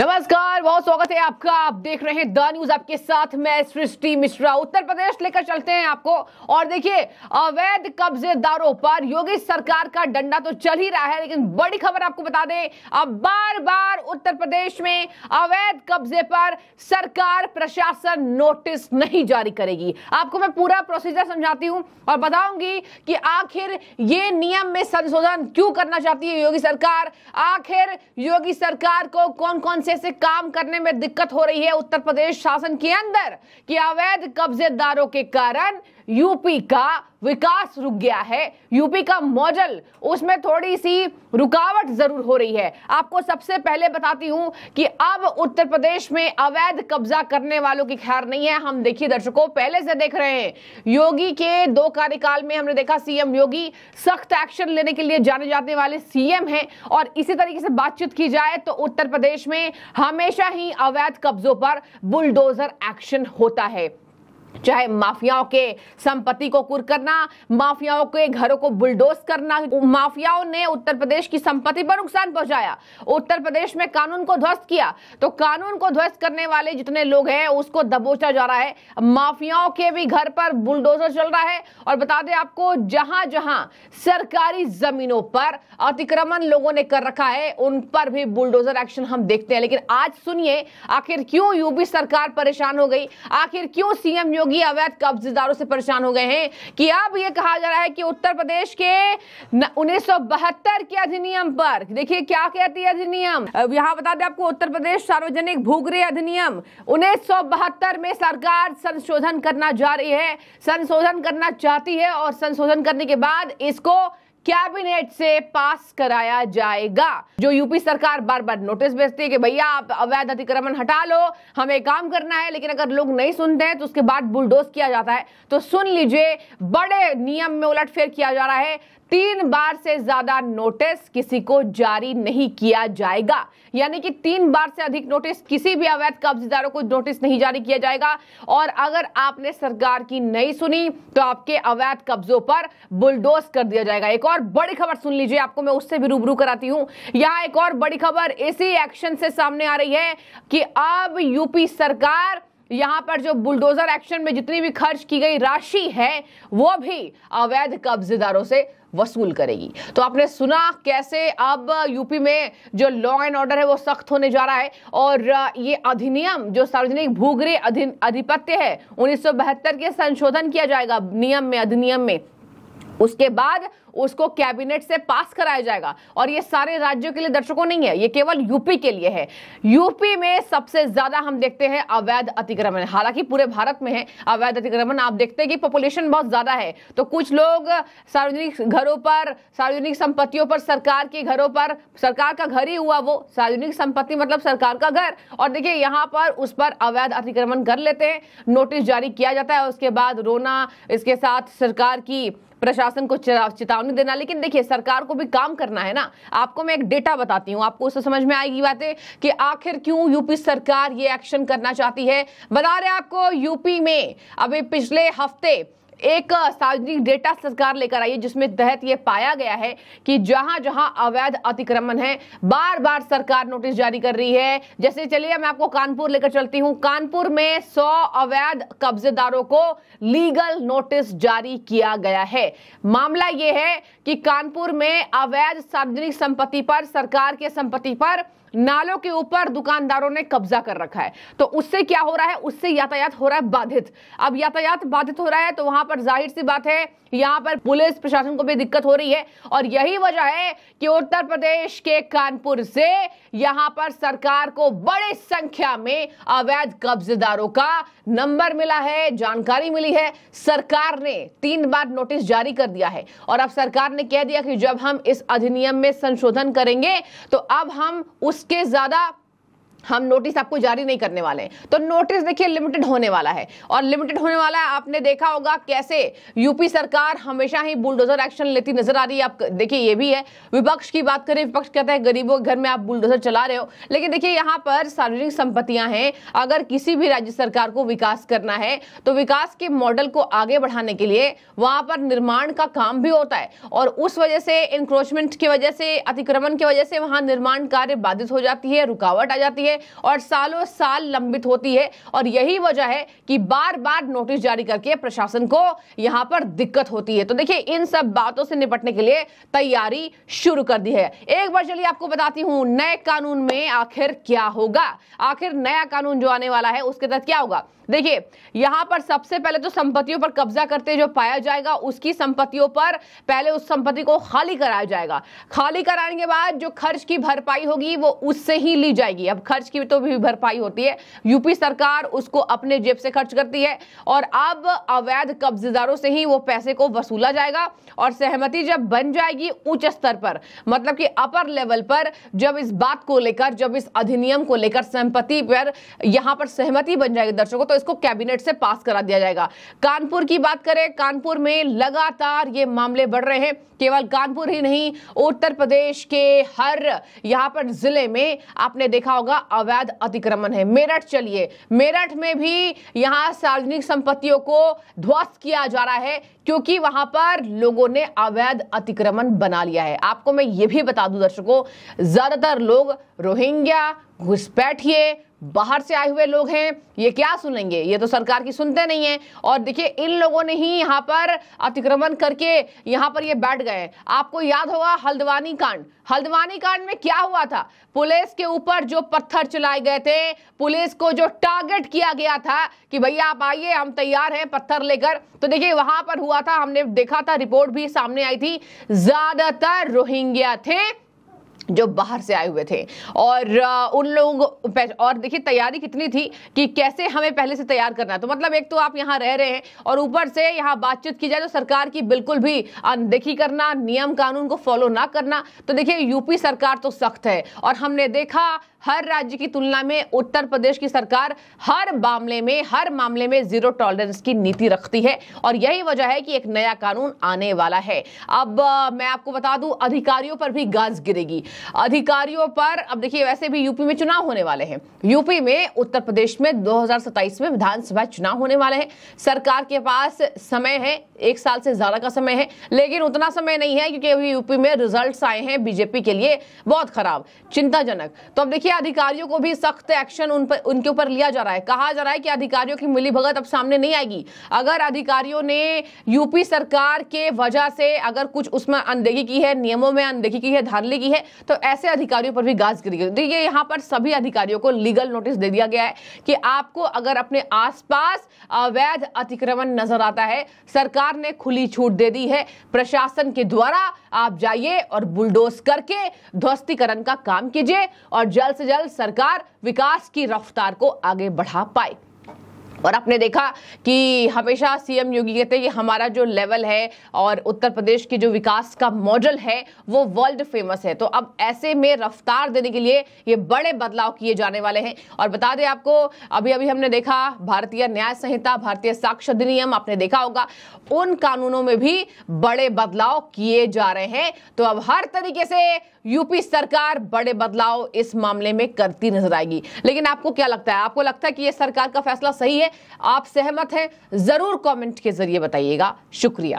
नमस्कार बहुत स्वागत है आपका आप देख रहे हैं द न्यूज आपके साथ मैं सृष्टि मिश्रा उत्तर प्रदेश लेकर चलते हैं आपको और देखिए अवैध कब्जेदारों पर योगी सरकार का डंडा तो चल ही रहा है लेकिन बड़ी खबर आपको बता दें अब बार बार उत्तर प्रदेश में अवैध कब्जे पर सरकार प्रशासन नोटिस नहीं जारी करेगी आपको मैं पूरा प्रोसीजर समझाती हूँ और बताऊंगी कि आखिर ये नियम में संशोधन क्यों करना चाहती है योगी सरकार आखिर योगी सरकार को कौन कौन अच्छे से काम करने में दिक्कत हो रही है उत्तर प्रदेश शासन के अंदर कि अवैध कब्जेदारों के कारण यूपी का विकास रुक गया है यूपी का मॉडल उसमें थोड़ी सी रुकावट जरूर हो रही है आपको सबसे पहले बताती हूं कि अब उत्तर प्रदेश में अवैध कब्जा करने वालों की खैर नहीं है हम देखिए दर्शकों पहले से देख रहे हैं योगी के दो कार्यकाल में हमने देखा सीएम योगी सख्त एक्शन लेने के लिए जाने जाने वाले सीएम हैं और इसी तरीके से बातचीत की जाए तो उत्तर प्रदेश में हमेशा ही अवैध कब्जों पर बुलडोजर एक्शन होता है चाहे माफियाओं के संपत्ति को कुर करना माफियाओं के घरों को बुलडोज करना माफियाओं ने उत्तर प्रदेश की संपत्ति पर नुकसान पहुंचाया उत्तर प्रदेश में कानून को ध्वस्त किया तो कानून को ध्वस्त करने वाले जितने लोग हैं उसको दबोचा जा रहा है माफियाओं के भी घर पर बुलडोजर चल रहा है और बता दें आपको जहां जहां सरकारी जमीनों पर अतिक्रमण लोगों ने कर रखा है उन पर भी बुलडोजर एक्शन हम देखते हैं लेकिन आज सुनिए आखिर क्यों यूपी सरकार परेशान हो गई आखिर क्यों सीएम योगी अवैध कब्जेदारों से परेशान हो गए हैं कि अब यह कहा जा रहा है कि उत्तर प्रदेश के उन्नीस के अधिनियम पर देखिए क्या कहती है अधिनियम यहां बता दें आपको उत्तर प्रदेश सार्वजनिक भूगृह अधिनियम उन्नीस में सरकार संशोधन करना जा रही है संशोधन करना चाहती है और संशोधन करने के बाद इसको कैबिनेट से पास कराया जाएगा जो यूपी सरकार बार बार नोटिस भेजती है कि भैया आप अवैध अतिक्रमण हटा लो हमें काम करना है लेकिन अगर लोग नहीं सुनते हैं तो उसके बाद बुलडोज किया जाता है तो सुन लीजिए बड़े नियम में उलटफेर किया जा रहा है तीन बार से ज्यादा नोटिस किसी को जारी नहीं किया जाएगा यानी कि तीन बार से अधिक नोटिस किसी भी अवैध कब्जेदारों को नोटिस नहीं जारी किया जाएगा और अगर आपने सरकार की नहीं सुनी तो आपके अवैध कब्जों पर बुलडोज कर दिया जाएगा एक और बड़ी खबर सुन लीजिए आपको मैं उससे भी रूबरू कराती हूं यहां एक और बड़ी खबर इसी एक्शन से सामने आ रही है कि अब यूपी सरकार यहां पर जो बुलडोजर एक्शन में जितनी भी खर्च की गई राशि है वो भी अवैध कब्जेदारों से वसूल करेगी तो आपने सुना कैसे अब यूपी में जो लॉ एंड ऑर्डर है वो सख्त होने जा रहा है और ये अधिनियम जो सार्वजनिक भूगृह अधिपत्य है उन्नीस के संशोधन किया जाएगा नियम में अधिनियम में उसके बाद उसको कैबिनेट से पास कराया जाएगा और ये सारे राज्यों के लिए दर्शकों नहीं है ये केवल यूपी के लिए है यूपी में सबसे ज्यादा हम देखते हैं अवैध अतिक्रमण हालांकि पूरे भारत में है अवैध अतिक्रमण आप देखते हैं कि पॉपुलेशन बहुत ज्यादा है तो कुछ लोग सार्वजनिक घरों पर सार्वजनिक संपत्तियों पर सरकार के घरों पर सरकार का घर ही हुआ वो सार्वजनिक संपत्ति मतलब सरकार का घर और देखिए यहां पर उस पर अवैध अतिक्रमण कर लेते हैं नोटिस जारी किया जाता है उसके बाद रोना इसके साथ सरकार की प्रशासन को चेतावनी होने देना लेकिन देखिए सरकार को भी काम करना है ना आपको मैं एक डेटा बताती हूँ आपको उससे समझ में आएगी बातें कि आखिर क्यों यूपी सरकार ये एक्शन करना चाहती है बता रहे आपको यूपी में अभी पिछले हफ्ते एक सार्वजनिक डेटा सरकार लेकर आई है जिसमें तहत ये पाया गया है कि जहां जहां अवैध अतिक्रमण है बार बार सरकार नोटिस जारी कर रही है जैसे चलिए मैं आपको कानपुर लेकर चलती हूं कानपुर में सौ अवैध कब्जेदारों को लीगल नोटिस जारी किया गया है मामला यह है कि कानपुर में अवैध सार्वजनिक संपत्ति पर सरकार के संपत्ति पर नालों के ऊपर दुकानदारों ने कब्जा कर रखा है तो उससे क्या हो रहा है उससे यातायात हो रहा है बाधित अब यातायात बाधित हो रहा है तो वहां पर जाहिर सी बात है यहां पर पुलिस प्रशासन को भी दिक्कत हो रही है और यही वजह है कि उत्तर प्रदेश के कानपुर से यहां पर सरकार को बड़ी संख्या में अवैध कब्जेदारों का नंबर मिला है जानकारी मिली है सरकार ने तीन बार नोटिस जारी कर दिया है और अब सरकार ने कह दिया कि जब हम इस अधिनियम में संशोधन करेंगे तो अब हम उसके ज्यादा हम नोटिस आपको जारी नहीं करने वाले हैं तो नोटिस देखिए लिमिटेड होने वाला है और लिमिटेड होने वाला है आपने देखा होगा कैसे यूपी सरकार हमेशा ही बुलडोजर एक्शन लेती नजर आ रही है आप देखिए ये भी है विपक्ष की बात करें विपक्ष कहता है गरीबों के घर में आप बुलडोजर चला रहे हो लेकिन देखिए यहाँ पर सार्वजनिक संपत्तियां हैं अगर किसी भी राज्य सरकार को विकास करना है तो विकास के मॉडल को आगे बढ़ाने के लिए वहां पर निर्माण का काम भी होता है और उस वजह से इंक्रोचमेंट की वजह से अतिक्रमण की वजह से वहां निर्माण कार्य बाधित हो जाती है रुकावट आ जाती है और सालों साल लंबित होती है और यही वजह है कि बार बार नोटिस जारी करके प्रशासन को यहां पर दिक्कत होती है तो देखिए इन सब बातों से निपटने के लिए तैयारी शुरू कर दी है एक बार चलिए आपको बताती हूं नए कानून में आखिर क्या होगा आखिर नया कानून जो आने वाला है उसके तहत क्या होगा देखिए यहां पर सबसे पहले तो संपत्तियों पर कब्जा करते जो पाया जाएगा उसकी संपत्तियों पर पहले उस संपत्ति को खाली कराया जाएगा खाली कराने के बाद जो खर्च की भरपाई होगी वो उससे ही ली जाएगी अब खर्च खर्च की तो भी भरपाई होती है यूपी सरकार उसको अपने जेब से खर्च करती है और अब अवैध कब्जेदारों से ही वो पैसे को वसूला जाएगा और सहमति जब बन जाएगी उच्च स्तर पर मतलब कि अपर लेवल पर जब इस बात को लेकर जब इस अधिनियम को लेकर संपत्ति पर यहां पर सहमति बन जाएगी दर्शकों तो इसको कैबिनेट से पास करा दिया जाएगा कानपुर की बात करें कानपुर में लगातार ये मामले बढ़ रहे हैं केवल कानपुर ही नहीं उत्तर प्रदेश के हर यहां पर जिले में आपने देखा होगा अवैध अतिक्रमण है मेरठ चलिए मेरठ में भी यहाँ सार्वजनिक संपत्तियों को ध्वस्त किया जा रहा है क्योंकि वहां पर लोगों ने अवैध अतिक्रमण बना लिया है आपको मैं ये भी बता दूं दर्शकों ज्यादातर लोग रोहिंग्या घुसपैठिए बाहर से आए हुए लोग हैं ये क्या सुनेंगे ये तो सरकार की सुनते नहीं है और देखिए इन लोगों ने ही यहाँ पर अतिक्रमण करके यहाँ पर ये बैठ गए आपको याद होगा हल्द्वानी कांड हल्द्वानी कांड में क्या हुआ था पुलिस के ऊपर जो पत्थर चलाए गए थे पुलिस को जो टारगेट किया गया था कि भैया आप आइए हम तैयार हैं पत्थर लेकर तो देखिए वहां पर हुआ था हमने देखा था रिपोर्ट भी सामने आई थी ज्यादातर रोहिंग्या थे जो बाहर से आए हुए थे और उन लोगों और देखिए तैयारी कितनी थी कि कैसे हमें पहले से तैयार करना है तो मतलब एक तो आप यहाँ रह रहे हैं और ऊपर से यहाँ बातचीत की जाए तो सरकार की बिल्कुल भी अनदेखी करना नियम कानून को फॉलो ना करना तो देखिए यूपी सरकार तो सख्त है और हमने देखा हर राज्य की तुलना में उत्तर प्रदेश की सरकार हर मामले में हर मामले में जीरो टॉलरेंस की नीति रखती है और यही वजह है कि एक नया कानून आने वाला है अब आ, मैं आपको बता दूं अधिकारियों पर भी गाज गिरेगी अधिकारियों पर अब देखिए वैसे भी यूपी में चुनाव होने वाले हैं यूपी में उत्तर प्रदेश में दो में विधानसभा चुनाव होने वाले हैं सरकार के पास समय है एक साल से ज्यादा का समय है लेकिन उतना समय नहीं है क्योंकि अभी यूपी में रिजल्ट आए हैं बीजेपी के लिए बहुत खराब चिंताजनक तो अब देखिए देखिए अधिकारियों को भी सख्त एक्शन उन पर उनके ऊपर लिया जा रहा है कहा जा रहा है कि अधिकारियों की मिली भगत अब सामने नहीं आएगी अगर अधिकारियों ने यूपी सरकार के वजह से अगर कुछ उसमें अनदेखी की है नियमों में अनदेखी की है धांधली की है तो ऐसे अधिकारियों पर भी गाज गिरी गई देखिए यहाँ पर सभी अधिकारियों को लीगल नोटिस दे दिया गया है कि आपको अगर अपने आसपास अवैध अतिक्रमण नजर आता है सरकार ने खुली छूट दे दी है प्रशासन के द्वारा आप जाइए और बुलडोज करके ध्वस्तीकरण का काम कीजिए और जल्द जल्द से जल्द सरकार विकास की रफ्तार को आगे बढ़ा पाए और आपने देखा कि हमेशा सीएम योगी कहते हैं कि हमारा जो लेवल है और उत्तर प्रदेश की जो विकास का मॉडल है वो वर्ल्ड फेमस है तो अब ऐसे में रफ्तार देने के लिए ये बड़े बदलाव किए जाने वाले हैं और बता दें आपको अभी अभी हमने देखा भारतीय न्याय संहिता भारतीय साक्ष्य अधिनियम आपने देखा होगा उन कानूनों में भी बड़े बदलाव किए जा रहे हैं तो अब हर तरीके से यूपी सरकार बड़े बदलाव इस मामले में करती नजर आएगी लेकिन आपको क्या लगता है आपको लगता है कि ये सरकार का फैसला सही है आप सहमत हैं जरूर कमेंट के जरिए बताइएगा शुक्रिया